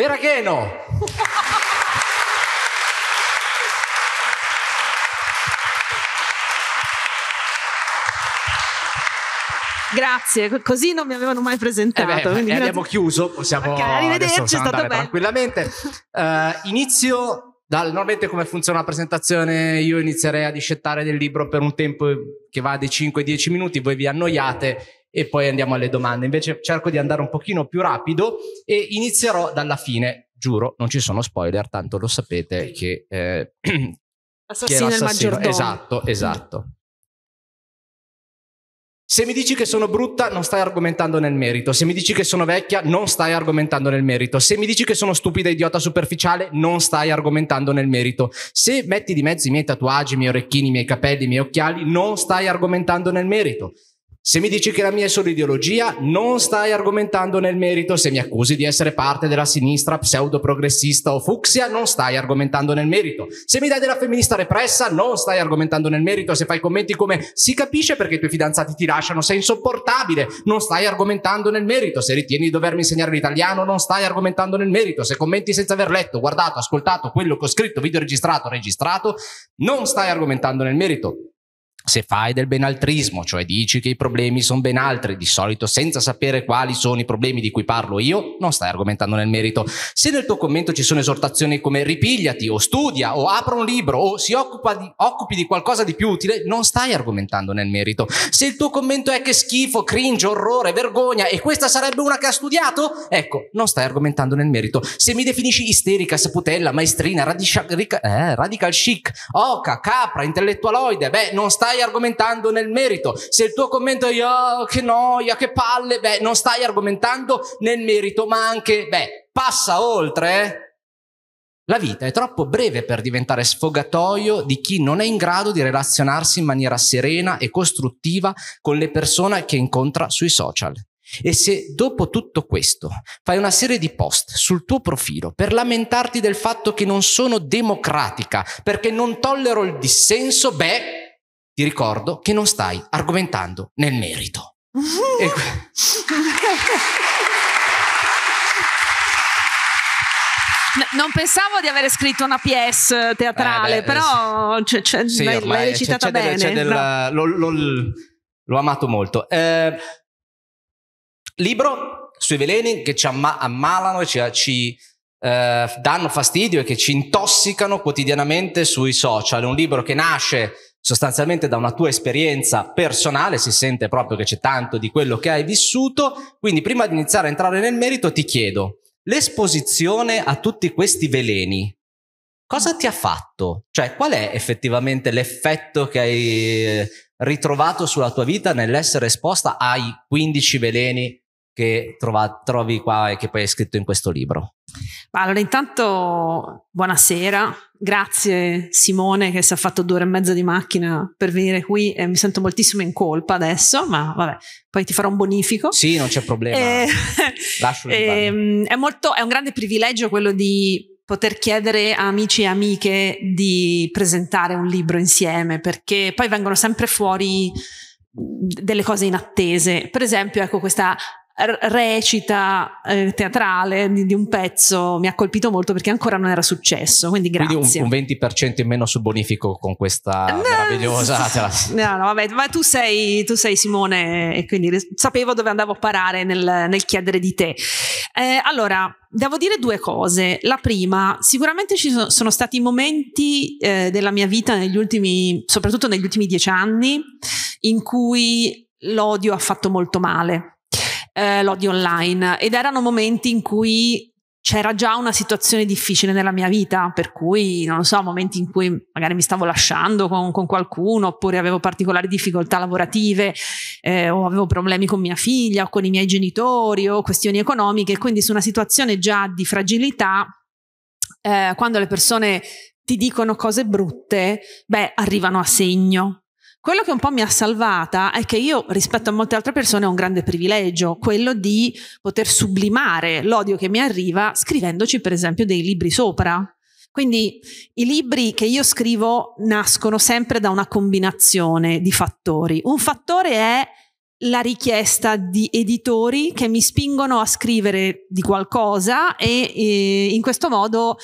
Veragheno. Grazie, così non mi avevano mai presentato. Eh beh, eh, abbiamo chiuso, possiamo okay, arrivederci, andare tranquillamente. Uh, inizio dal, normalmente come funziona la presentazione io inizierei a discettare del libro per un tempo che va di 5-10 minuti, voi vi annoiate e poi andiamo alle domande. Invece cerco di andare un pochino più rapido e inizierò dalla fine. Giuro, non ci sono spoiler, tanto lo sapete che... Eh, assassino, che assassino. il Esatto, esatto. Se mi dici che sono brutta, non stai argomentando nel merito. Se mi dici che sono vecchia, non stai argomentando nel merito. Se mi dici che sono stupida, idiota, superficiale, non stai argomentando nel merito. Se metti di mezzo i miei tatuaggi, i miei orecchini, i miei capelli, i miei occhiali, non stai argomentando nel merito. Se mi dici che la mia è solo ideologia, non stai argomentando nel merito. Se mi accusi di essere parte della sinistra pseudo-progressista o fucsia, non stai argomentando nel merito. Se mi dai della femminista repressa, non stai argomentando nel merito. Se fai commenti come si capisce perché i tuoi fidanzati ti lasciano, sei insopportabile, non stai argomentando nel merito. Se ritieni di dovermi insegnare l'italiano, non stai argomentando nel merito. Se commenti senza aver letto, guardato, ascoltato quello che ho scritto, video registrato, registrato, non stai argomentando nel merito. Se fai del benaltrismo, cioè dici che i problemi sono ben altri, di solito senza sapere quali sono i problemi di cui parlo io, non stai argomentando nel merito. Se nel tuo commento ci sono esortazioni come ripigliati o studia o apra un libro o si occupa di, occupi di qualcosa di più utile, non stai argomentando nel merito. Se il tuo commento è che schifo, cringe, orrore, vergogna e questa sarebbe una che ha studiato, ecco, non stai argomentando nel merito. Se mi definisci isterica, saputella, maestrina, radisha, rica, eh, radical chic, oca, capra, intellettualoide, beh, non stai stai argomentando nel merito. Se il tuo commento è oh, che noia, che palle, beh, non stai argomentando nel merito, ma anche, beh, passa oltre. La vita è troppo breve per diventare sfogatoio di chi non è in grado di relazionarsi in maniera serena e costruttiva con le persone che incontra sui social. E se dopo tutto questo fai una serie di post sul tuo profilo per lamentarti del fatto che non sono democratica, perché non tollero il dissenso, beh, ti ricordo che non stai argomentando nel merito. e... non pensavo di avere scritto una pièce teatrale, eh beh, però c'è, eh, c'è, sì, l'hai, l'hai recitata c'è, bene. Del, del, no. lo, lo, l'ho amato molto. Eh, libro sui veleni che ci amma- ammalano e ci, ci eh, danno fastidio e che ci intossicano quotidianamente sui social. un libro che nasce sostanzialmente da una tua esperienza personale, si sente proprio che c'è tanto di quello che hai vissuto, quindi prima di iniziare a entrare nel merito ti chiedo, l'esposizione a tutti questi veleni, cosa ti ha fatto? Cioè qual è effettivamente l'effetto che hai eh, ritrovato sulla tua vita nell'essere esposta ai 15 veleni che trovi qua e che poi hai scritto in questo libro? allora intanto buonasera, grazie Simone che si è fatto due ore e mezza di macchina per venire qui e mi sento moltissimo in colpa adesso, ma vabbè, poi ti farò un bonifico. Sì, non c'è problema. E... Lascialo. E, è, molto, è un grande privilegio quello di poter chiedere a amici e amiche di presentare un libro insieme perché poi vengono sempre fuori mm, delle cose inattese. Per esempio, ecco questa recita eh, teatrale di, di, un pezzo mi ha colpito molto perché ancora non era successo quindi grazie quindi un, un 20% in meno sul bonifico con questa eh, no, meravigliosa no no vabbè ma tu sei, tu sei Simone e quindi sapevo dove andavo a parare nel, nel chiedere di te eh, allora devo dire due cose la prima sicuramente ci sono, sono stati momenti eh, della mia vita negli ultimi soprattutto negli ultimi dieci anni in cui l'odio ha fatto molto male eh, l'odio online ed erano momenti in cui c'era già una situazione difficile nella mia vita, per cui, non lo so, momenti in cui magari mi stavo lasciando con, con qualcuno, oppure avevo particolari difficoltà lavorative, eh, o avevo problemi con mia figlia, o con i miei genitori, o questioni economiche, quindi su una situazione già di fragilità, eh, quando le persone ti dicono cose brutte, beh, arrivano a segno. Quello che un po' mi ha salvata è che io, rispetto a molte altre persone, ho un grande privilegio, quello di poter sublimare l'odio che mi arriva scrivendoci, per esempio, dei libri sopra. Quindi i libri che io scrivo nascono sempre da una combinazione di fattori. Un fattore è la richiesta di editori che mi spingono a scrivere di qualcosa e, e eh, in questo modo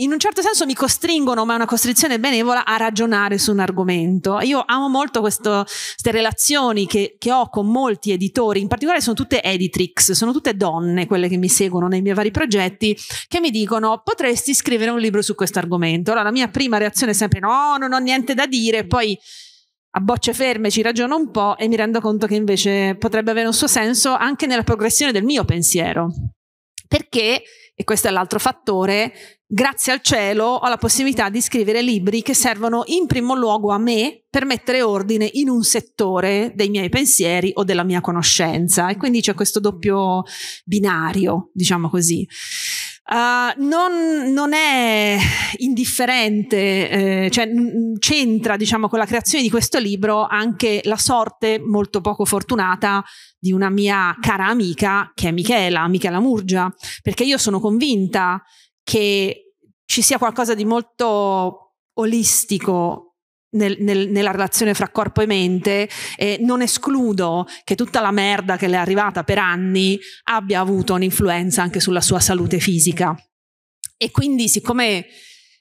in un certo senso mi costringono, ma è una costrizione benevola, a ragionare su un argomento. Io amo molto questo, queste relazioni che, che, ho con molti editori, in particolare sono tutte editrix, sono tutte donne quelle che mi seguono nei miei vari progetti, che mi dicono potresti scrivere un libro su questo argomento. Allora la mia prima reazione è sempre no, non ho niente da dire, poi a bocce ferme ci ragiono un po' e mi rendo conto che invece potrebbe avere un suo senso anche nella progressione del mio pensiero. Perché, e questo è l'altro fattore, grazie al cielo ho la possibilità di scrivere libri che servono in primo luogo a me per mettere ordine in un settore dei miei pensieri o della mia conoscenza e quindi c'è questo doppio binario, diciamo così. Uh, non, non, è indifferente, eh, cioè c'entra diciamo con la creazione di questo libro anche la sorte molto poco fortunata di una mia cara amica che è Michela, Michela Murgia, perché io sono convinta che ci sia qualcosa di molto olistico nel, nel, nella relazione fra corpo e mente, eh, non escludo che tutta la merda che le è arrivata per anni abbia avuto un'influenza anche sulla sua salute fisica. E quindi, siccome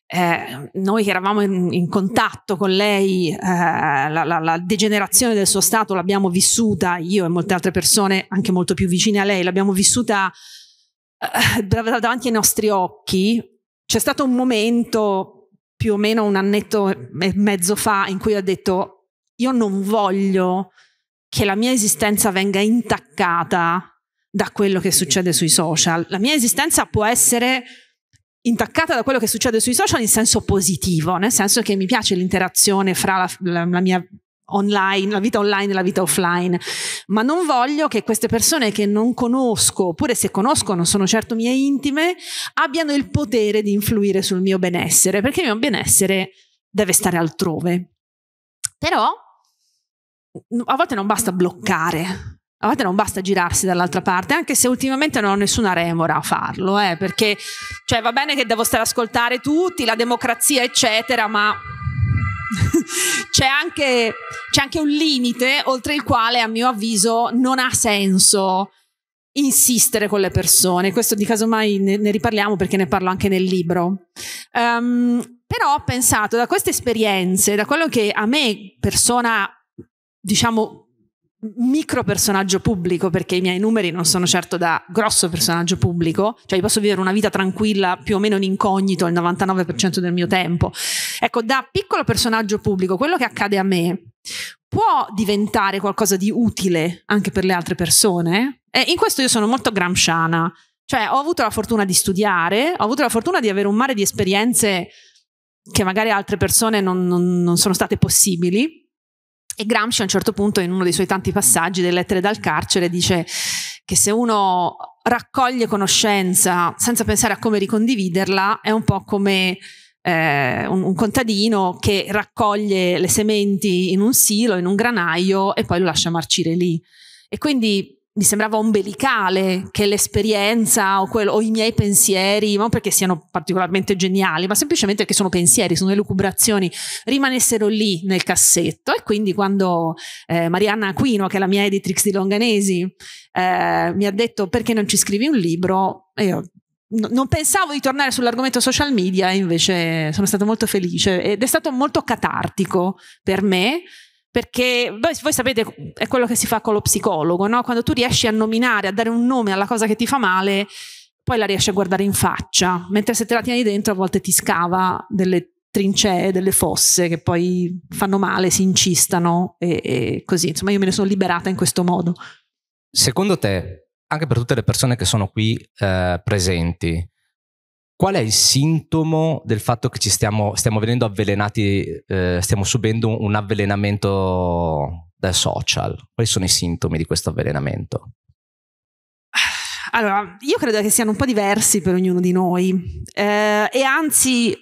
eh, noi che eravamo in, in contatto con lei, eh, la, la, la, degenerazione del suo stato l'abbiamo vissuta, io e molte altre persone, anche molto più vicine a lei, l'abbiamo vissuta eh, davanti ai nostri occhi c'è stato un momento più o meno un annetto e mezzo fa in cui ha detto io non voglio che la mia esistenza venga intaccata da quello che succede sui social. La mia esistenza può essere intaccata da quello che succede sui social in senso positivo, nel senso che mi piace l'interazione fra la, la, la mia online, la vita online e la vita offline, ma non voglio che queste persone che non conosco, oppure se conoscono sono certo mie intime, abbiano il potere di influire sul mio benessere, perché il mio benessere deve stare altrove. Però a volte non basta bloccare, a volte non basta girarsi dall'altra parte, anche se ultimamente non ho nessuna remora a farlo, eh, perché cioè, va bene che devo stare ad ascoltare tutti, la democrazia, eccetera, ma c'è, anche, c'è anche un limite oltre il quale, a mio avviso, non ha senso insistere con le persone. Questo di casomai ne, ne riparliamo perché ne parlo anche nel libro. Um, però ho pensato da queste esperienze, da quello che a me, persona, diciamo, micro personaggio pubblico, perché i miei numeri non sono certo da grosso personaggio pubblico, cioè io posso vivere una vita tranquilla più o meno in incognito il 99% del mio tempo. Ecco, da piccolo personaggio pubblico, quello che accade a me può diventare qualcosa di utile anche per le altre persone. E in questo io sono molto gramsciana, cioè ho avuto la fortuna di studiare, ho avuto la fortuna di avere un mare di esperienze che magari altre persone non, non, non sono state possibili e Gramsci a un certo punto in uno dei suoi tanti passaggi delle lettere dal carcere dice che se uno raccoglie conoscenza senza pensare a come ricondividerla è un po' come eh, un, un, contadino che raccoglie le sementi in un silo, in un granaio e poi lo lascia marcire lì. E quindi mi sembrava ombelicale che l'esperienza o, quello, o i miei pensieri, non perché siano particolarmente geniali, ma semplicemente perché sono pensieri, sono elucubrazioni, rimanessero lì nel cassetto. E quindi quando eh, Marianna Aquino, che è la mia editrix di Longanesi, eh, mi ha detto perché non ci scrivi un libro, io No, non pensavo di tornare sull'argomento social media, invece sono stata molto felice ed è stato molto catartico per me perché voi, voi, sapete è quello che si fa con lo psicologo, no? quando tu riesci a nominare, a dare un nome alla cosa che ti fa male, poi la riesci a guardare in faccia, mentre se te la tieni dentro a volte ti scava delle trincee, delle fosse che poi fanno male, si incistano e, e così, insomma io me ne sono liberata in questo modo. Secondo te, anche per tutte le persone che sono qui eh, presenti, Qual è il sintomo del fatto che ci stiamo, stiamo venendo avvelenati, eh, stiamo subendo un avvelenamento dai social? Quali sono i sintomi di questo avvelenamento? Allora, io credo che siano un po' diversi per ognuno di noi eh, e anzi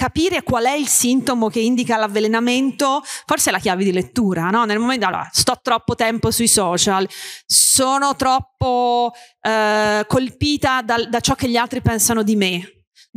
capire qual è il sintomo che indica l'avvelenamento forse è la chiave di lettura, no? Nel momento, allora, sto troppo tempo sui social, sono troppo eh, colpita da, da ciò che gli altri pensano di me,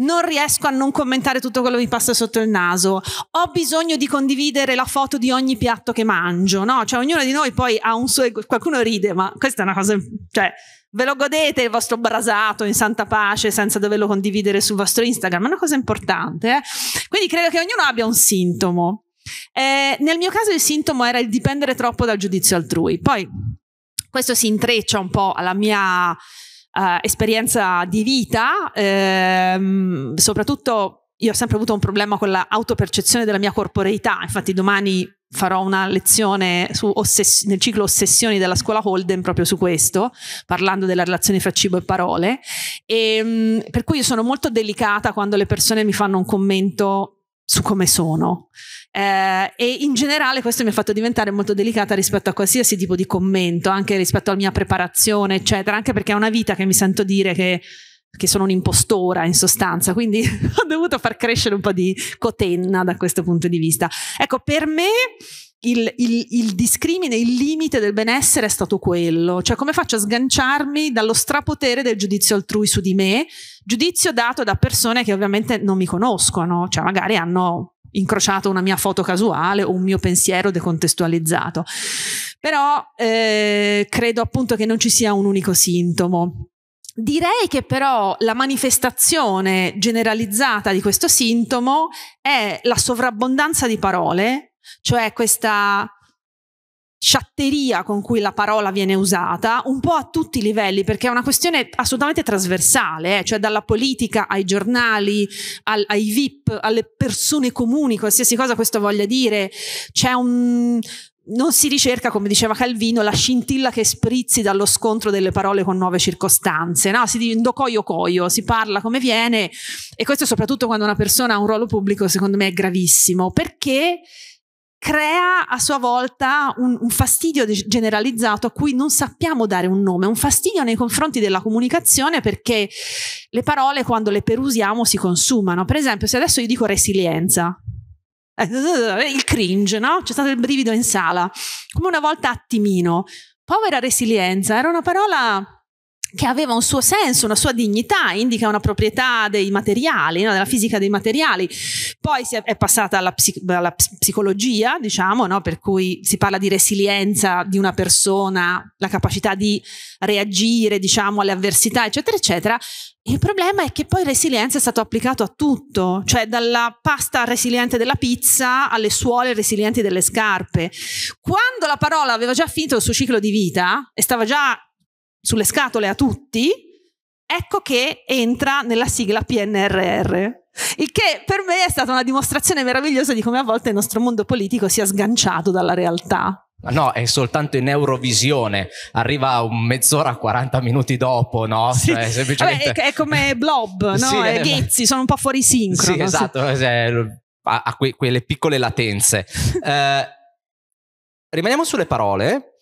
non riesco a non commentare tutto quello che mi passa sotto il naso, ho bisogno di condividere la foto di ogni piatto che mangio, no? Cioè ognuno di noi poi ha un suo, qualcuno ride, ma questa è una cosa, cioè Ve lo godete il vostro brasato in santa pace senza doverlo condividere sul vostro Instagram, è una cosa importante. Eh? Quindi credo che ognuno abbia un sintomo. Eh, nel mio caso il sintomo era il dipendere troppo dal giudizio altrui. Poi questo si intreccia un po' alla mia eh, esperienza di vita, ehm, soprattutto io ho sempre avuto un problema con l'autopercezione della mia corporeità, infatti domani farò una lezione ossess- nel ciclo ossessioni della scuola Holden proprio su questo, parlando della relazione fra cibo e parole, e, ehm, per cui io sono molto delicata quando le persone mi fanno un commento su come sono. Eh, e in generale questo mi ha fatto diventare molto delicata rispetto a qualsiasi tipo di commento, anche rispetto alla mia preparazione, eccetera, anche perché è una vita che mi sento dire che che sono un'impostora in sostanza, quindi ho dovuto far crescere un po' di cotenna da questo punto di vista. Ecco, per me il, il, il, discrimine, il limite del benessere è stato quello, cioè come faccio a sganciarmi dallo strapotere del giudizio altrui su di me, giudizio dato da persone che ovviamente non mi conoscono, cioè magari hanno incrociato una mia foto casuale o un mio pensiero decontestualizzato. Però eh, credo appunto che non ci sia un unico sintomo Direi che però la manifestazione generalizzata di questo sintomo è la sovrabbondanza di parole, cioè questa sciatteria con cui la parola viene usata, un po' a tutti i livelli, perché è una questione assolutamente trasversale, eh? cioè dalla politica ai giornali, al, ai VIP, alle persone comuni, qualsiasi cosa questo voglia dire. C'è un, non si ricerca, come diceva Calvino, la scintilla che sprizzi dallo scontro delle parole con nuove circostanze, no? si dice docoio coio, si parla come viene e questo soprattutto quando una persona ha un ruolo pubblico secondo me è gravissimo perché crea a sua volta un, un fastidio generalizzato a cui non sappiamo dare un nome, un fastidio nei confronti della comunicazione perché le parole quando le perusiamo si consumano. Per esempio se adesso io dico resilienza, eh, eh, il cringe, no? C'è stato il brivido in sala, come una volta attimino. Povera resilienza, era una parola che aveva un suo senso, una sua dignità, indica una proprietà dei materiali, no? della fisica dei materiali. Poi si è, passata alla, psic alla psicologia, diciamo, no? per cui si parla di resilienza di una persona, la capacità di reagire, diciamo, alle avversità, eccetera, eccetera. Il problema è che poi resilienza è stato applicato a tutto, cioè dalla pasta resiliente della pizza alle suole resilienti delle scarpe. Quando la parola aveva già finito il suo ciclo di vita e stava già sulle scatole a tutti, ecco che entra nella sigla PNRR. Il che per me è stata una dimostrazione meravigliosa di come a volte il nostro mondo politico sia sganciato dalla realtà. No, è soltanto in Eurovisione, arriva un mezz'ora, 40 minuti dopo, no? Sì. Cioè, semplicemente... Vabbè, è, è, come Blob, no? Sì, è, Ghezzi, sono un po' fuori sincrono. Sì, esatto, eh, sì. ha, que- quelle piccole latenze. eh, rimaniamo sulle parole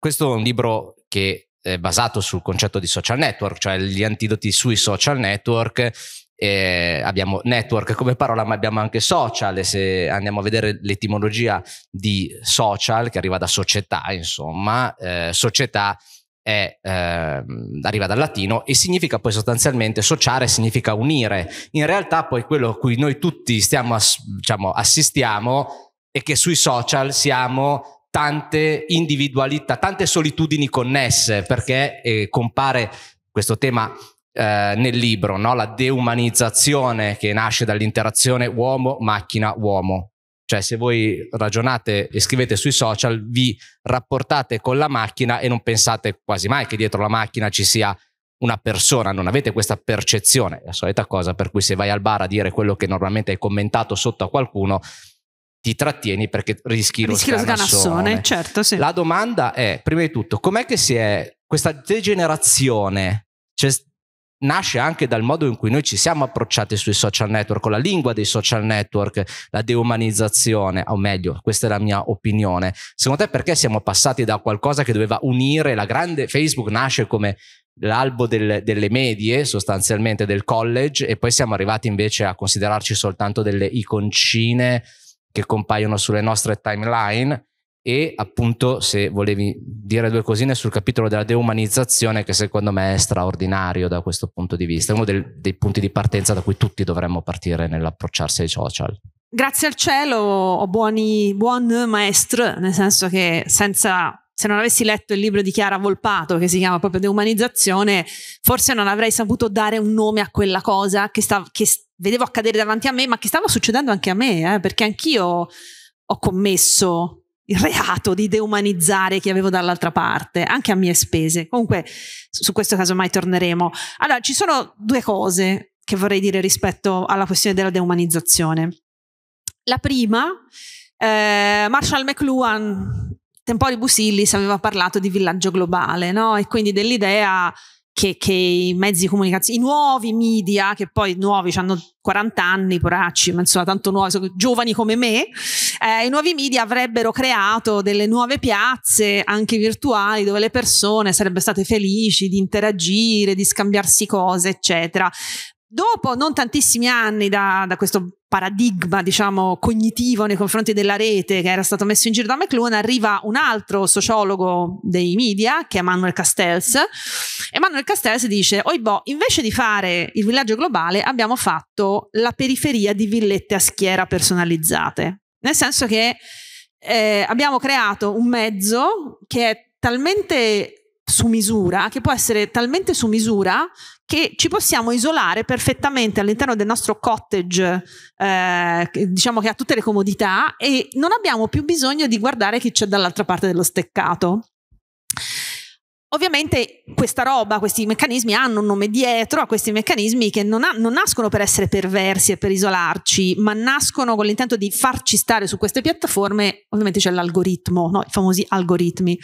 questo è un libro che è basato sul concetto di social network, cioè gli antidoti sui social network. Eh, abbiamo network come parola, ma abbiamo anche social. E se andiamo a vedere l'etimologia di social, che arriva da società, insomma, eh, società è, eh, arriva dal latino e significa poi sostanzialmente sociare, significa unire. In realtà, poi quello a cui noi tutti stiamo, diciamo, assistiamo è che sui social siamo tante individualità, tante solitudini connesse, perché eh, compare questo tema eh, nel libro, no? la deumanizzazione che nasce dall'interazione uomo-macchina-uomo. Cioè se voi ragionate e scrivete sui social, vi rapportate con la macchina e non pensate quasi mai che dietro la macchina ci sia una persona, non avete questa percezione, la solita cosa per cui se vai al bar a dire quello che normalmente hai commentato sotto a qualcuno, ti trattieni perché rischi, rischi lo sganassone. certo, sì. La domanda è, prima di tutto, com'è che si è questa degenerazione? Cioè, nasce anche dal modo in cui noi ci siamo approcciati sui social network, con la lingua dei social network, la deumanizzazione, o meglio, questa è la mia opinione. Secondo te perché siamo passati da qualcosa che doveva unire la grande Facebook nasce come l'albo del, delle medie, sostanzialmente del college e poi siamo arrivati invece a considerarci soltanto delle iconcine che compaiono sulle nostre timeline e appunto se volevi dire due cosine sul capitolo della deumanizzazione che secondo me è straordinario da questo punto di vista, è uno del, dei punti di partenza da cui tutti dovremmo partire nell'approcciarsi ai social. Grazie al cielo ho buoni, buon maestro, nel senso che senza se non avessi letto il libro di Chiara Volpato che si chiama proprio Deumanizzazione, forse non avrei saputo dare un nome a quella cosa che, sta, che vedevo accadere davanti a me, ma che stava succedendo anche a me, eh, perché anch'io ho commesso il reato di deumanizzare chi avevo dall'altra parte, anche a mie spese. Comunque su questo caso mai torneremo. Allora, ci sono due cose che vorrei dire rispetto alla questione della deumanizzazione. La prima, eh, Marshall McLuhan, Tempori Busillis aveva parlato di villaggio globale, no? E quindi dell'idea che, che i mezzi di comunicazione, i nuovi media, che poi nuovi hanno 40 anni, poracci, ma insomma tanto nuovi, sono giovani come me, eh, i nuovi media avrebbero creato delle nuove piazze, anche virtuali, dove le persone sarebbero state felici di interagire, di scambiarsi cose, eccetera. Dopo non tantissimi anni da, da questo paradigma diciamo cognitivo nei confronti della rete che era stato messo in giro da McLuhan arriva un altro sociologo dei media che è Manuel Castells e Manuel Castells dice oi boh invece di fare il villaggio globale abbiamo fatto la periferia di villette a schiera personalizzate nel senso che eh, abbiamo creato un mezzo che è talmente su misura, che può essere talmente su misura che ci possiamo isolare perfettamente all'interno del nostro cottage, eh, diciamo che ha tutte le comodità e non abbiamo più bisogno di guardare chi c'è dall'altra parte dello steccato. Ovviamente questa roba, questi meccanismi hanno un nome dietro a questi meccanismi che non, ha, non, nascono per essere perversi e per isolarci, ma nascono con l'intento di farci stare su queste piattaforme. Ovviamente c'è l'algoritmo, no? i famosi algoritmi.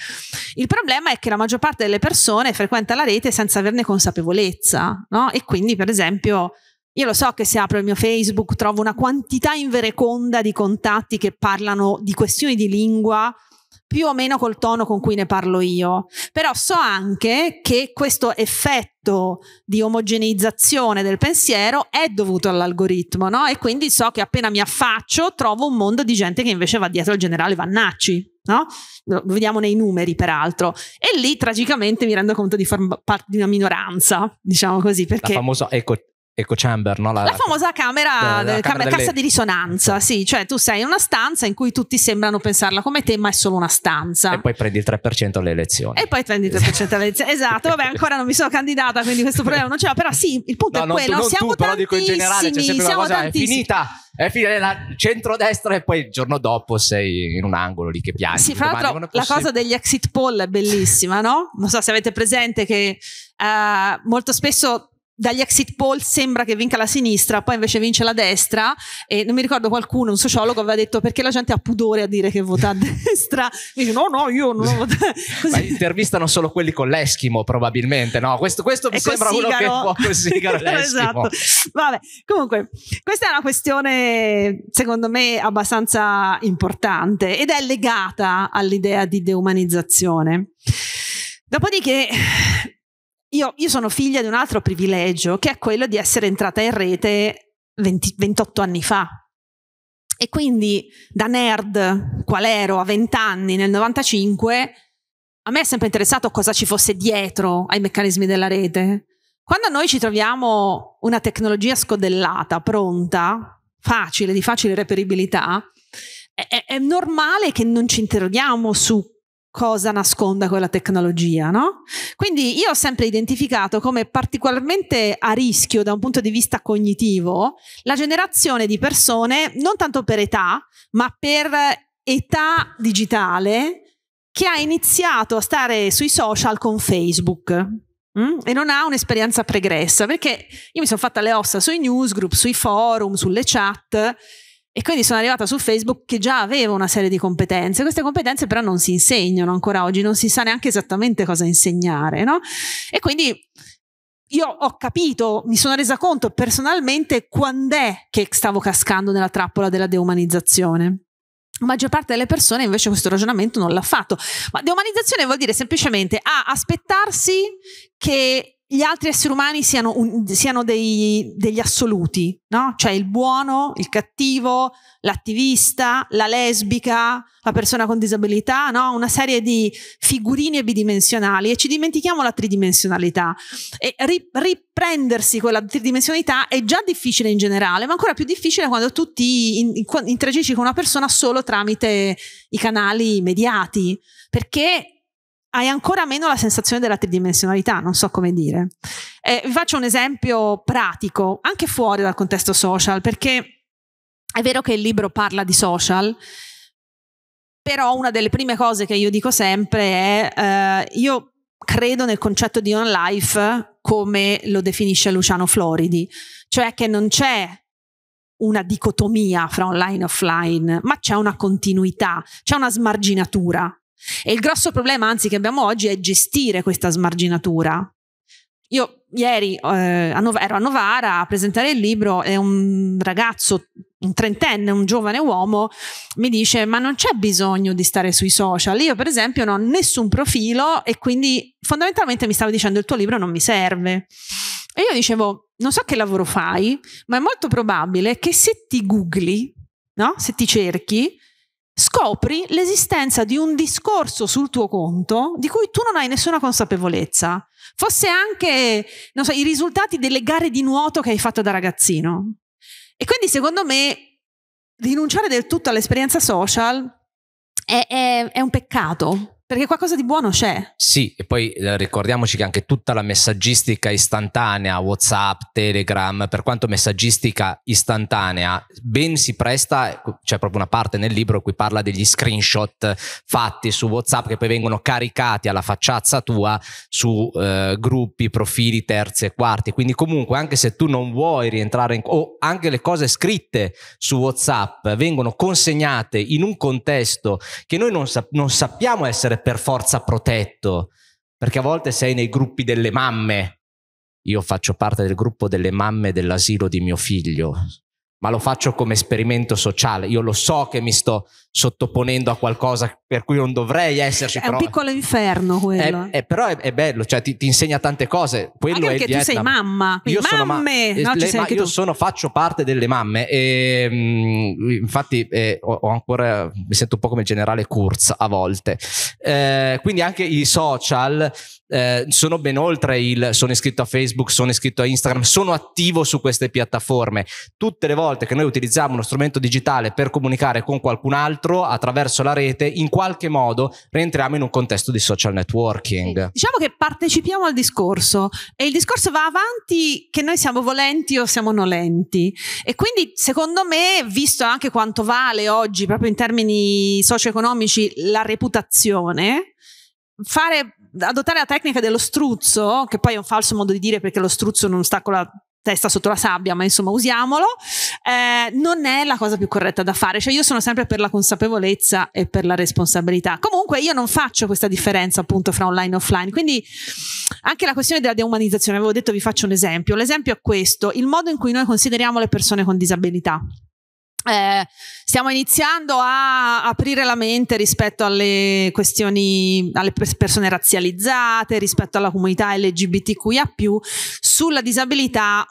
Il problema è che la maggior parte delle persone frequenta la rete senza averne consapevolezza no? e quindi per esempio io lo so che se apro il mio Facebook trovo una quantità invereconda di contatti che parlano di questioni di lingua più o meno col tono con cui ne parlo io, però so anche che questo effetto di omogeneizzazione del pensiero è dovuto all'algoritmo, no? E quindi so che appena mi affaccio trovo un mondo di gente che invece va dietro al generale Vannacci. No? Lo vediamo nei numeri, peraltro. E lì tragicamente mi rendo conto di far parte di una minoranza, diciamo così. Perché... La famosa eco, eco chamber, no? la, la, famosa camera, de, camera delle... cassa di risonanza, sì. Esatto. sì, cioè tu sei in una stanza in cui tutti sembrano pensarla come te, ma è solo una stanza. E poi prendi il 3% alle elezioni. E poi prendi il 3% alle esatto. elezioni, esatto, vabbè ancora non mi sono candidata, quindi questo problema non c'è. però sì, il punto no, è quello, tu, siamo tu, però dico in generale, c'è siamo cosa, è finita, è finita la centrodestra e poi il giorno dopo sei in un angolo lì che piace. Sì, fra l'altro la cosa degli exit poll è bellissima, no? Non so se avete presente che uh, molto spesso dagli exit poll sembra che vinca la sinistra, poi invece vince la destra e non mi ricordo qualcuno, un sociologo aveva detto perché la gente ha pudore a dire che vota a destra dice no no io non ho votato ma intervistano solo quelli con l'eschimo probabilmente no? questo, questo mi sembra uno che può così sigaro esatto vabbè comunque questa è una questione secondo me abbastanza importante ed è legata all'idea di deumanizzazione dopodiché io, io sono figlia di un altro privilegio, che è quello di essere entrata in rete 20, 28 anni fa. E quindi da nerd, qual ero a 20 anni nel 95, a me è sempre interessato cosa ci fosse dietro ai meccanismi della rete. Quando noi ci troviamo una tecnologia scodellata, pronta, facile, di facile reperibilità, è, è normale che non ci interroghiamo su cosa nasconda quella tecnologia, no? Quindi io ho sempre identificato come particolarmente a rischio da un punto di vista cognitivo la generazione di persone, non tanto per età, ma per età digitale, che ha iniziato a stare sui social con Facebook. Mm? E non ha un'esperienza pregressa, perché io mi sono fatta le ossa sui newsgroup, sui forum, sulle chat, e quindi sono arrivata su Facebook che già avevo una serie di competenze. Queste competenze però non si insegnano ancora oggi, non si sa neanche esattamente cosa insegnare, no? E quindi io ho capito, mi sono resa conto personalmente quando è che stavo cascando nella trappola della deumanizzazione. La maggior parte delle persone invece questo ragionamento non l'ha fatto. Ma deumanizzazione vuol dire semplicemente ah, aspettarsi che gli altri esseri umani siano, un, siano dei, degli assoluti, no? Cioè il buono, il cattivo, l'attivista, la lesbica, la persona con disabilità, no? Una serie di figurine bidimensionali e ci dimentichiamo la tridimensionalità. E ri, riprendersi quella tridimensionalità è già difficile in generale, ma ancora più difficile quando tu ti in, in, interagisci con una persona solo tramite i canali mediati, perché hai ancora meno la sensazione della tridimensionalità, non so come dire. Eh, vi faccio un esempio pratico, anche fuori dal contesto social, perché è vero che il libro parla di social, però una delle prime cose che io dico sempre è eh, io credo nel concetto di on life come lo definisce Luciano Floridi, cioè che non c'è una dicotomia fra online e offline, ma c'è una continuità, c'è una smarginatura e il grosso problema, anzi, che abbiamo oggi è gestire questa smarginatura. Io ieri eh, a Nov- ero a Novara a presentare il libro e un ragazzo, un trentenne, un giovane uomo, mi dice: Ma non c'è bisogno di stare sui social. Io, per esempio, non ho nessun profilo e quindi fondamentalmente mi stavo dicendo: Il tuo libro non mi serve. E io dicevo: Non so che lavoro fai, ma è molto probabile che se ti googli, no? se ti cerchi, scopri l'esistenza di un discorso sul tuo conto di cui tu non hai nessuna consapevolezza, fosse anche so, i risultati delle gare di nuoto che hai fatto da ragazzino. E quindi secondo me rinunciare del tutto all'esperienza social è, è, è un peccato, perché qualcosa di buono c'è. Sì, e poi eh, ricordiamoci che anche tutta la messaggistica istantanea, WhatsApp, Telegram, per quanto messaggistica istantanea, ben si presta, ecco, c'è proprio una parte nel libro in cui parla degli screenshot fatti su WhatsApp che poi vengono caricati alla facciazza tua su eh, gruppi, profili terzi e quarti. Quindi comunque anche se tu non vuoi rientrare in... o anche le cose scritte su WhatsApp vengono consegnate in un contesto che noi non, sa- non sappiamo essere essere per forza protetto, perché a volte sei nei gruppi delle mamme. Io faccio parte del gruppo delle mamme dell'asilo di mio figlio, ma lo faccio come esperimento sociale. Io lo so che mi sto sottoponendo a qualcosa per cui non dovrei esserci. È però... un piccolo inferno quello. È, è, però è, è, bello, cioè ti, ti, insegna tante cose. Quello Anche perché tu sei mamma. Io mamme! Sono ma- eh, no, le, ma- io sono, faccio parte delle mamme. E, ehm, mh, infatti eh, ho, ho, ancora, mi sento un po' come il generale Kurz a volte. Eh, quindi anche i social eh, sono ben oltre il sono iscritto a Facebook, sono iscritto a Instagram, sono attivo su queste piattaforme. Tutte le volte che noi utilizziamo uno strumento digitale per comunicare con qualcun altro attraverso la rete, in qualche modo rientriamo in un contesto di social networking. Sì. Diciamo che partecipiamo al discorso e il discorso va avanti che noi siamo volenti o siamo nolenti e quindi secondo me, visto anche quanto vale oggi proprio in termini socio-economici la reputazione, fare adottare la tecnica dello struzzo, che poi è un falso modo di dire perché lo struzzo non sta con la testa sotto la sabbia, ma insomma usiamolo, eh, non è la cosa più corretta da fare. Cioè io sono sempre per la consapevolezza e per la responsabilità. Comunque io non faccio questa differenza appunto fra online e offline, quindi anche la questione della deumanizzazione, avevo detto vi faccio un esempio, l'esempio è questo, il modo in cui noi consideriamo le persone con disabilità. Eh, stiamo iniziando a aprire la mente rispetto alle questioni, alle persone razzializzate, rispetto alla comunità LGBTQIA, sulla disabilità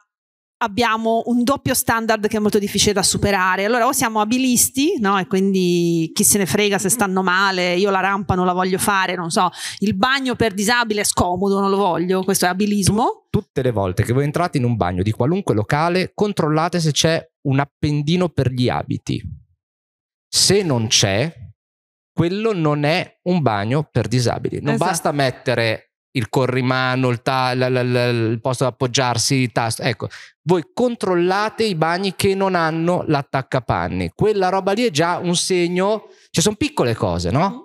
abbiamo un doppio standard che è molto difficile da superare. Allora o siamo abilisti, no? E quindi chi se ne frega se stanno male, io la rampa non la voglio fare, non so, il bagno per disabile è scomodo, non lo voglio, questo è abilismo. tutte le volte che voi entrate in un bagno di qualunque locale, controllate se c'è un appendino per gli abiti. Se non c'è, quello non è un bagno per disabili. Non esatto. basta mettere il corrimano, il, ta- l- l- l- il posto ad appoggiarsi, il tasto. Ecco, voi controllate i bagni che non hanno l'attaccapanni. Quella roba lì è già un segno, cioè sono piccole cose, no? Mm-hmm.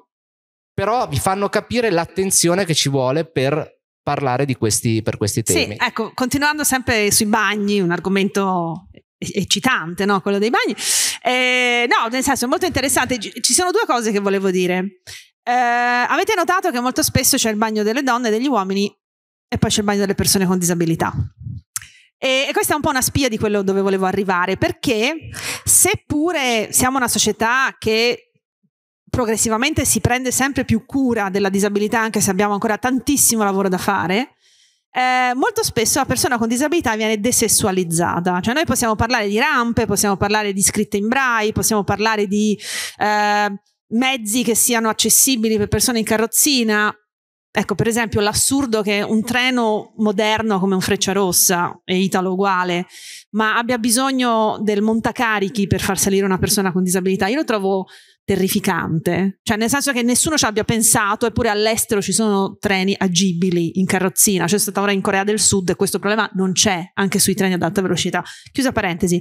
Però vi fanno capire l'attenzione che ci vuole per parlare di questi, per questi temi. Sì, ecco, continuando sempre sui bagni, un argomento eccitante, no? Quello dei bagni. Eh, no, nel senso è molto interessante. Ci sono due cose che volevo dire. Eh, avete notato che molto spesso c'è il bagno delle donne e degli uomini e poi c'è il bagno delle persone con disabilità. E questa è un po' una spia di quello dove volevo arrivare, perché seppure siamo una società che progressivamente si prende sempre più cura della disabilità, anche se abbiamo ancora tantissimo lavoro da fare, eh, molto spesso la persona con disabilità viene desessualizzata, cioè noi possiamo parlare di rampe, possiamo parlare di scritte in braille, possiamo parlare di eh, mezzi che siano accessibili per persone in carrozzina. Ecco, per esempio, l'assurdo che un treno moderno come un Frecciarossa e Italo uguale, ma abbia bisogno del montacarichi per far salire una persona con disabilità. Io lo trovo terrificante. Cioè, nel senso che nessuno ci abbia pensato, eppure all'estero ci sono treni agibili in carrozzina. C'è stata ora in Corea del Sud e questo problema non c'è anche sui treni ad alta velocità. Chiusa parentesi.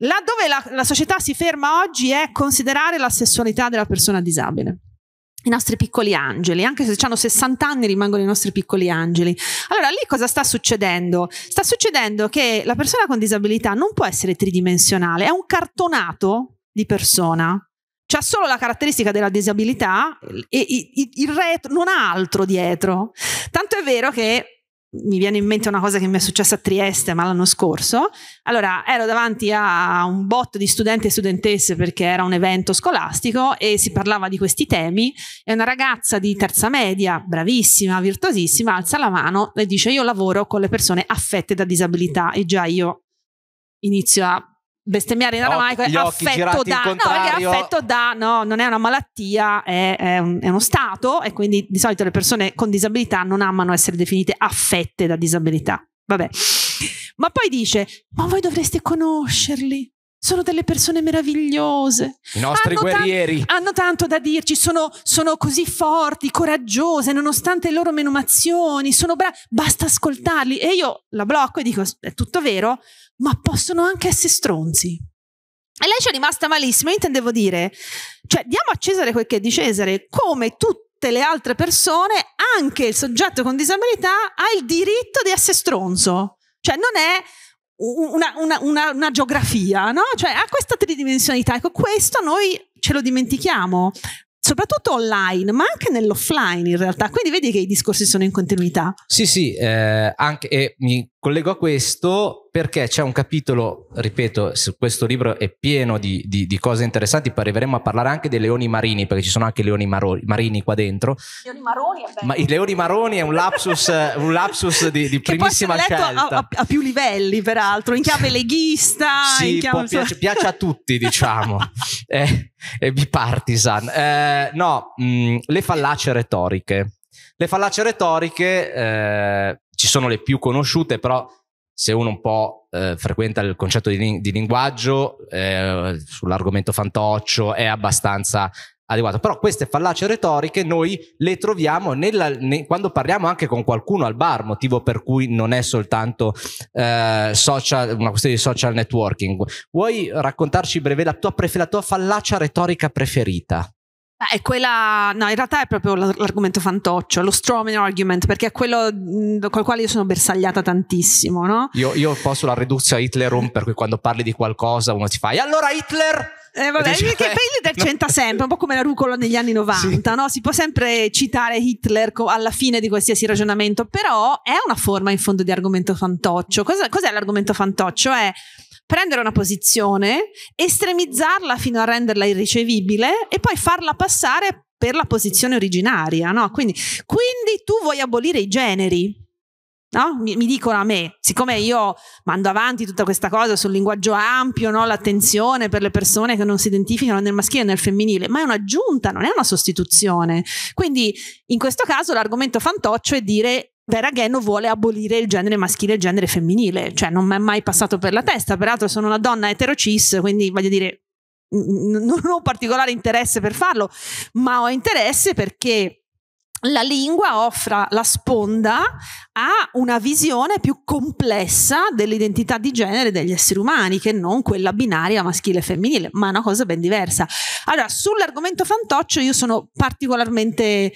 Laddove la, la società si ferma oggi è considerare la sessualità della persona disabile i nostri piccoli angeli, anche se hanno 60 anni rimangono i nostri piccoli angeli. Allora lì cosa sta succedendo? Sta succedendo che la persona con disabilità non può essere tridimensionale, è un cartonato di persona c'ha solo la caratteristica della disabilità e il retro non ha altro dietro. Tanto è vero che mi viene in mente una cosa che mi è successa a Trieste, ma l'anno scorso. Allora, ero davanti a un botto di studenti e studentesse perché era un evento scolastico e si parlava di questi temi e una ragazza di terza media, bravissima, virtuosissima, alza la mano e dice "Io lavoro con le persone affette da disabilità" e già io inizio a bestemmiare in aramaico è affetto da, no, affetto da, no, non è una malattia, è, è, un, è, uno stato e quindi di solito le persone con disabilità non amano essere definite affette da disabilità. Vabbè. Ma poi dice, ma voi dovreste conoscerli. Sono delle persone meravigliose. I nostri hanno guerrieri. Tan- hanno tanto da dirci, sono, sono, così forti, coraggiose, nonostante le loro menomazioni, sono bravi, basta ascoltarli. E io la blocco e dico, è tutto vero, ma possono anche essere stronzi. E lei ci è rimasta malissimo, io intendevo dire, cioè diamo a Cesare quel che è di Cesare, come tutte le altre persone, anche il soggetto con disabilità ha il diritto di essere stronzo. Cioè non è una, una, una, una, geografia, no? Cioè ha questa tridimensionalità. Ecco, questo noi ce lo dimentichiamo, soprattutto online, ma anche nell'offline in realtà. Quindi vedi che i discorsi sono in continuità. Sì, sì, eh, anche, e mi Collego a questo perché c'è un capitolo, ripeto, questo libro è pieno di, di, di, cose interessanti, poi arriveremo a parlare anche dei leoni marini, perché ci sono anche i leoni maroni, marini qua dentro. Leoni maroni, Ma i leoni maroni è un lapsus, un lapsus di, di primissima scelta. A, a, a, più livelli, peraltro, in chiave leghista. sì, in chiave... Piace, piace, a tutti, diciamo, eh, è bipartisan. Eh, no, mh, mm, le fallacie retoriche. Le fallacie retoriche... Eh, sono le più conosciute, però se uno un po' eh, frequenta il concetto di, di linguaggio eh, sull'argomento fantoccio è abbastanza adeguato. Però queste fallacie retoriche noi le troviamo nella, ne, quando parliamo anche con qualcuno al bar, motivo per cui non è soltanto eh, social, una questione di social networking. Vuoi raccontarci breve la tua, pref- la tua fallacia retorica preferita? Ah, è quella, no, in realtà è proprio l'argomento fantoccio, lo strawman argument, perché è quello col quale io sono bersagliata tantissimo, no? Io, io posso la riduzio a Hitlerum, per cui quando parli di qualcosa uno ti fa, e allora Hitler... Eh, vabbè, dice, che eh, poi Hitler c'entra sempre, un po' come la rucola negli anni 90, sì. no? Si può sempre citare Hitler alla fine di qualsiasi ragionamento, però è una forma in fondo di argomento fantoccio. Cos'è, cos'è l'argomento fantoccio? È prendere una posizione, estremizzarla fino a renderla irricevibile e poi farla passare per la posizione originaria, no? Quindi, quindi tu vuoi abolire i generi. No? Mi, mi, dicono a me, siccome io mando avanti tutta questa cosa sul linguaggio ampio, no? l'attenzione per le persone che non si identificano nel maschile e nel femminile, ma è un'aggiunta, non è una sostituzione. Quindi in questo caso l'argomento fantoccio è dire Vera Geno vuole abolire il genere maschile e il genere femminile, cioè non mi è mai passato per la testa, peraltro sono una donna eterocis, quindi voglio dire, non ho particolare interesse per farlo, ma ho interesse perché la lingua offra la sponda a una visione più complessa dell'identità di genere degli esseri umani che non quella binaria maschile e femminile, ma è una cosa ben diversa. Allora, sull'argomento fantoccio io sono particolarmente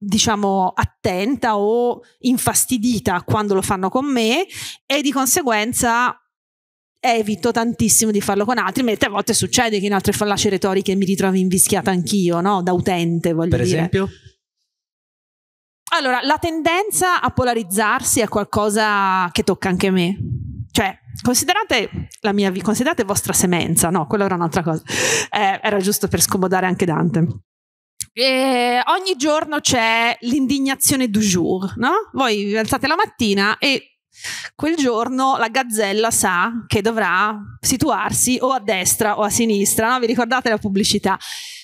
diciamo attenta o infastidita quando lo fanno con me e di conseguenza evito tantissimo di farlo con altri, mentre a volte succede che in altre fallacie retoriche mi ritrovi invischiata anch'io, no? Da utente, voglio per dire. Per esempio? Allora, la tendenza a polarizzarsi è qualcosa che tocca anche a me. Cioè, considerate la mia vi- considerate vostra semenza, no, quella era un'altra cosa. Eh, era giusto per scomodare anche Dante. E eh, ogni giorno c'è l'indignazione du jour, no? Voi vi alzate la mattina e Quel giorno la gazzella sa che dovrà situarsi o a destra o a sinistra, no? vi ricordate la pubblicità?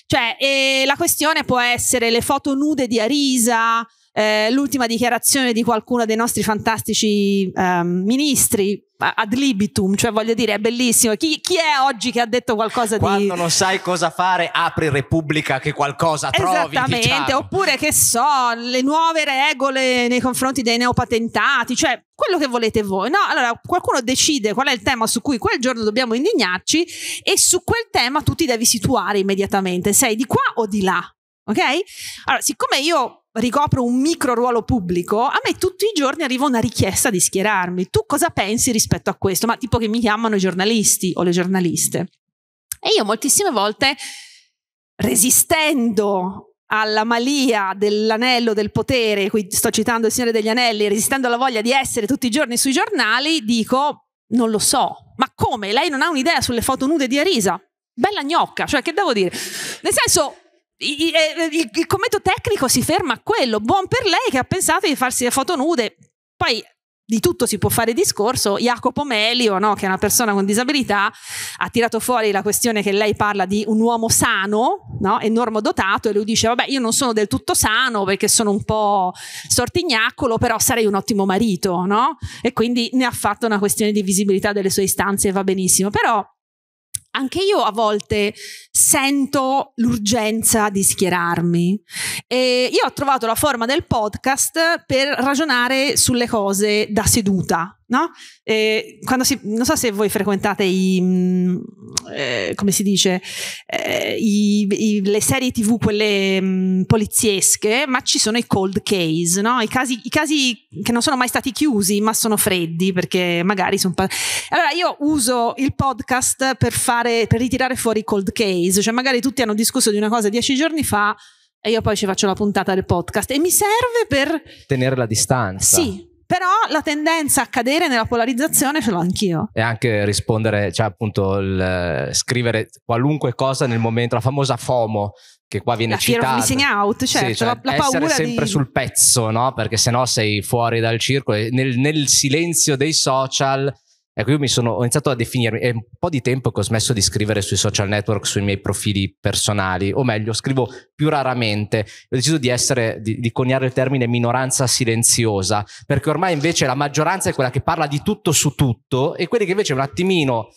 Cioè, la questione può essere le foto nude di Arisa, eh, l'ultima dichiarazione di qualcuno dei nostri fantastici eh, ministri, ad libitum, cioè voglio dire, è bellissimo. Chi, chi è oggi che ha detto qualcosa Quando di. Quando non sai cosa fare, apri Repubblica che qualcosa trovi. Esattamente, diciamo. oppure che so, le nuove regole nei confronti dei neopatentati, cioè quello che volete voi. No, allora qualcuno decide qual è il tema su cui quel giorno dobbiamo indignarci e su quel tema tu ti devi situare immediatamente. Sei di qua o di là? Ok? Allora, siccome io ricopro un micro ruolo pubblico, a me tutti i giorni arriva una richiesta di schierarmi. Tu cosa pensi rispetto a questo? Ma tipo che mi chiamano i giornalisti o le giornaliste. E io moltissime volte, resistendo alla malia dell'anello del potere, qui sto citando il Signore degli Anelli, resistendo alla voglia di essere tutti i giorni sui giornali, dico, non lo so. Ma come? Lei non ha un'idea sulle foto nude di Arisa? Bella gnocca, cioè che devo dire? Nel senso, eh, eh, il, commento tecnico si ferma a quello. Buon per lei che ha pensato di farsi le foto nude. Poi di tutto si può fare discorso. Jacopo Melio, no, che è una persona con disabilità, ha tirato fuori la questione che lei parla di un uomo sano no, e normodotato e lui dice: Vabbè, io non sono del tutto sano perché sono un po' sortignacolo, però sarei un ottimo marito. No? E quindi ne ha fatto una questione di visibilità delle sue istanze e va benissimo. Però anche io a volte sento l'urgenza di schierarmi. E io ho trovato la forma del podcast per ragionare sulle cose da seduta, No? Eh, si, non so se voi frequentate i, mm, eh, come si dice, eh, i, i, le serie tv, quelle mm, poliziesche, ma ci sono i cold case, no? I, casi, I, casi, che non sono mai stati chiusi, ma sono freddi perché magari sono... allora io uso il podcast per, fare, per ritirare fuori i cold case, cioè magari tutti hanno discusso di una cosa dieci giorni fa e io poi ci faccio la puntata del podcast e mi serve per... Tenere la distanza. Sì però la tendenza a cadere nella polarizzazione ce l'ho anch'io. E anche rispondere, cioè appunto il, scrivere qualunque cosa nel momento, la famosa FOMO che qua viene la citata. La missing out, certo, sì, cioè la, la paura sempre di... sul pezzo, no? Perché sennò sei fuori dal circo e nel, nel silenzio dei social Ecco, io mi sono, ho iniziato a definirmi, è un po' di tempo che ho smesso di scrivere sui social network, sui miei profili personali, o meglio, scrivo più raramente. Ho deciso di essere, di, di coniare il termine minoranza silenziosa, perché ormai invece la maggioranza è quella che parla di tutto su tutto e quelli che invece un attimino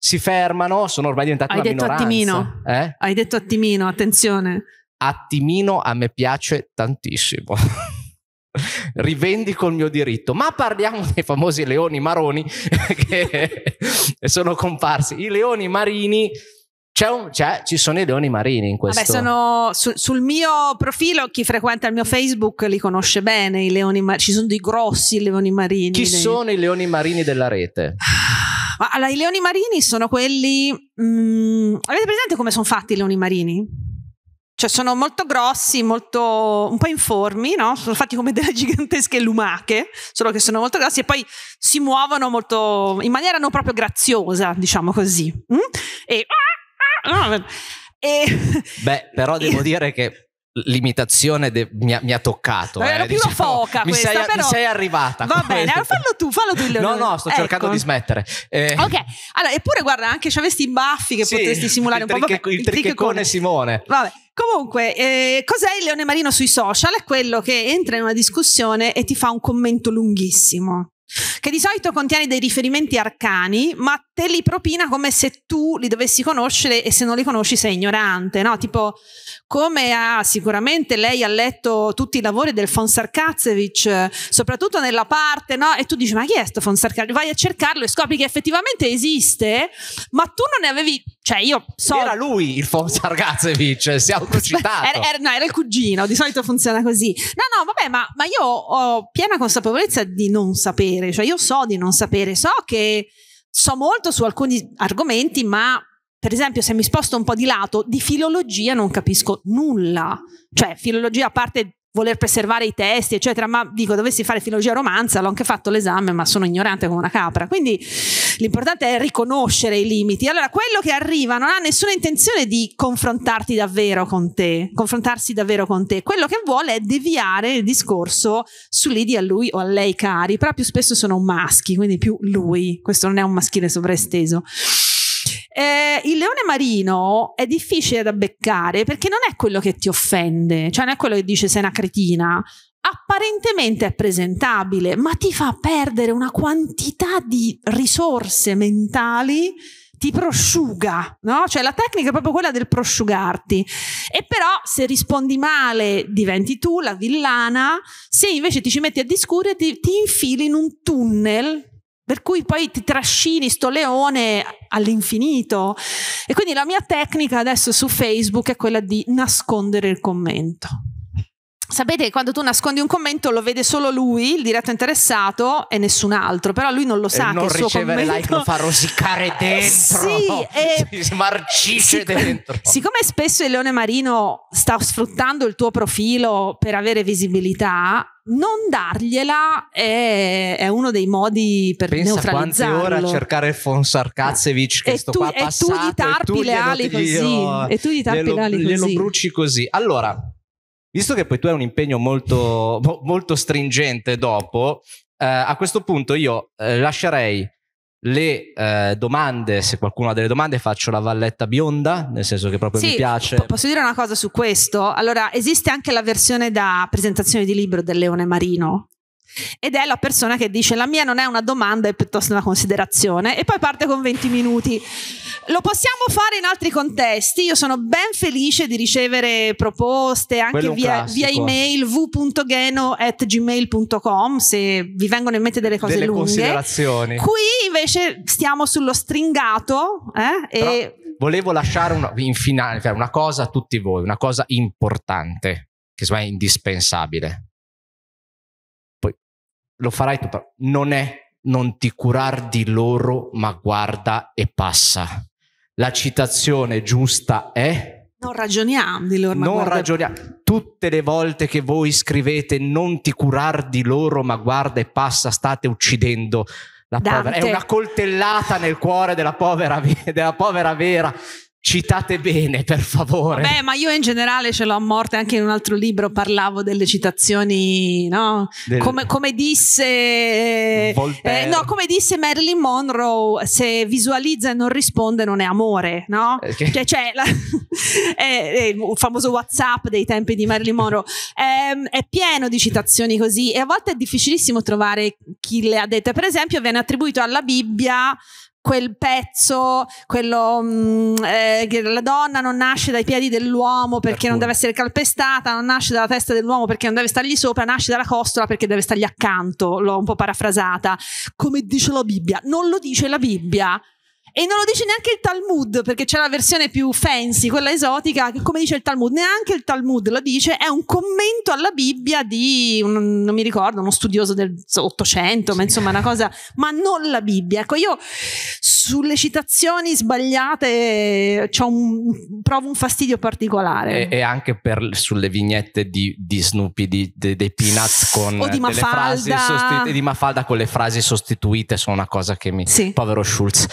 si fermano sono ormai diventati Hai una detto minoranza. Attimino. Eh? Hai detto attimino, attenzione. Attimino a me piace tantissimo. rivendico il mio diritto. Ma parliamo dei famosi leoni maroni che sono comparsi. I leoni marini. C'è un, c'è, ci sono i leoni marini in questo. Vabbè, sono su, sul mio profilo, chi frequenta il mio mm. Facebook li conosce bene, i leoni marini. Ci sono dei grossi leoni marini. Chi dei... sono i leoni marini della rete? allora, i leoni marini sono quelli... Mh, mm, avete presente come sono fatti i leoni marini? cioè sono molto grossi, molto, un po' informi, no? sono fatti come delle gigantesche lumache, solo che sono molto grossi e poi si muovono molto, in maniera non proprio graziosa, diciamo così. Mm? E, ah, ah, e... Beh, però devo dire che l'imitazione de- mi, ha, mi, ha, toccato. Era eh, più diciamo, foca mi questa, sei, però... mi sei arrivata. Va bene, allora fallo tu, fallo tu. Il... No, no, sto ecco. cercando di ecco. smettere. Eh. Ok, allora, eppure guarda, anche se avessi i baffi che sì, potresti simulare un po'. Vabbè, il, il trichecone Simone. Vabbè. Comunque, eh, cos'è il leone marino sui social? È quello che entra in una discussione e ti fa un commento lunghissimo che di solito contiene dei riferimenti arcani, ma te li propina come se tu li dovessi conoscere e se non li conosci sei ignorante, no? Tipo, come ha sicuramente lei ha letto tutti i lavori del Fonsarkazevich, soprattutto nella parte, no? E tu dici, ma chi è sto Fonsarkazevich? Vai a cercarlo e scopri che effettivamente esiste, ma tu non ne avevi cioè, io so. Era lui il Fonza Argazevic, cioè, si è autocitato. Era, era, no, era il cugino, di solito funziona così. No, no, vabbè, ma, ma io ho piena consapevolezza di non sapere, cioè io so di non sapere, so che so molto su alcuni argomenti, ma per esempio, se mi sposto un po' di lato, di filologia non capisco nulla. Cioè, filologia a parte voler preservare i testi, eccetera, ma dico, dovessi fare filologia romanza, l'ho anche fatto l'esame, ma sono ignorante come una capra. Quindi l'importante è riconoscere i limiti. Allora, quello che arriva non ha nessuna intenzione di confrontarti davvero con te, confrontarsi davvero con te. Quello che vuole è deviare il discorso sull'idi a lui o a lei cari, però più spesso sono maschi, quindi più lui. Questo non è un maschile sovraesteso. Eh, il leone marino è difficile da beccare perché non è quello che ti offende, cioè non è quello che dice sei una cretina. Apparentemente è presentabile, ma ti fa perdere una quantità di risorse mentali ti prosciuga, no? Cioè la tecnica è proprio quella del prosciugarti. E però se rispondi male diventi tu la villana, se invece ti ci metti a discutere ti, ti infili in un tunnel per cui poi ti trascini sto leone all'infinito. E quindi la mia tecnica adesso su Facebook è quella di nascondere il commento. Sapete, quando tu nascondi un commento lo vede solo lui, il diretto interessato e nessun altro, però lui non lo sa e non che il suo ricevere commento... like lo fa rosicare dentro. Sì, si marcisce siccome, dentro. Siccome spesso il leone marino sta sfruttando il tuo profilo per avere visibilità, non dargliela è, è, uno dei modi per Pensa neutralizzarlo. Pensa quante ore a cercare Fonsarkazevich che e sto tu, qua e passato. e tu gli tarpi le ali così. E tu gli tarpi le ali così. Glielo bruci così. Allora Visto che poi tu hai un impegno molto, molto stringente dopo, eh, a questo punto io eh, lascerei le eh, domande, se qualcuno ha delle domande, faccio la valletta bionda, nel senso che proprio sì, mi piace. posso dire una cosa su questo? Allora, esiste anche la versione da presentazione di libro del Leone Marino, ed è la persona che dice la mia non è una domanda è piuttosto una considerazione e poi parte con 20 minuti lo possiamo fare in altri contesti io sono ben felice di ricevere proposte anche via, via, email v.geno.gmail.com se vi vengono in mente delle cose delle lunghe considerazioni qui invece stiamo sullo stringato eh, e... volevo lasciare una, in finale cioè una cosa a tutti voi una cosa importante che è indispensabile lo farai tu, non è non ti curar di loro, ma guarda e passa. La citazione giusta è non ragioniamo di loro. non guarda... ragioniamo. Tutte le volte che voi scrivete non ti curar di loro, ma guarda e passa, state uccidendo la Dante. povera. È una coltellata nel cuore della povera, della povera Vera citate bene, per favore. Beh, ma io in generale ce l'ho a morte, anche in un altro libro parlavo delle citazioni, no? Del... Come, come, disse eh, eh no, come disse Marilyn Monroe, se visualizza e non risponde non è amore, no? Okay. Cioè, cioè la, è, è il famoso WhatsApp dei tempi di Marilyn Monroe è, ehm, è, pieno di citazioni così e a volte è difficilissimo trovare chi le ha dette. Per esempio, viene attribuito alla Bibbia quel pezzo, quello mh, mm, eh, che la donna non nasce dai piedi dell'uomo perché D'accordo. non deve essere calpestata, non nasce dalla testa dell'uomo perché non deve stargli sopra, nasce dalla costola perché deve stargli accanto, l'ho un po' parafrasata, come dice la Bibbia. Non lo dice la Bibbia. E non lo dice neanche il Talmud, perché c'è la versione più fancy, quella esotica, che come dice il Talmud, neanche il Talmud lo dice, è un commento alla Bibbia di, un, non mi ricordo, uno studioso dell'Ottocento, sì. ma insomma una cosa, ma non la Bibbia. Ecco, io sulle citazioni sbagliate eh, un, provo un fastidio particolare. E, e anche per, sulle vignette di, di Snoopy, di, de, dei Peanuts con o di Mafalda. Frasi sostitu- di Mafalda con le frasi sostituite, sono una cosa che mi... Sì. Povero Schulz.